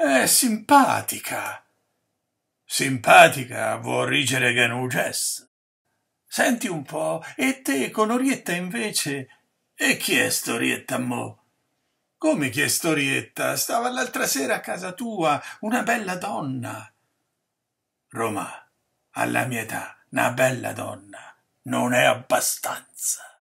È simpatica. Simpatica vuol rigere che non gest. Senti un po', e te con Orietta invece? E chi è Storietta mo? Come chi è Storietta? Stava l'altra sera a casa tua, una bella donna. Roma, alla mia età, una bella donna non è abbastanza.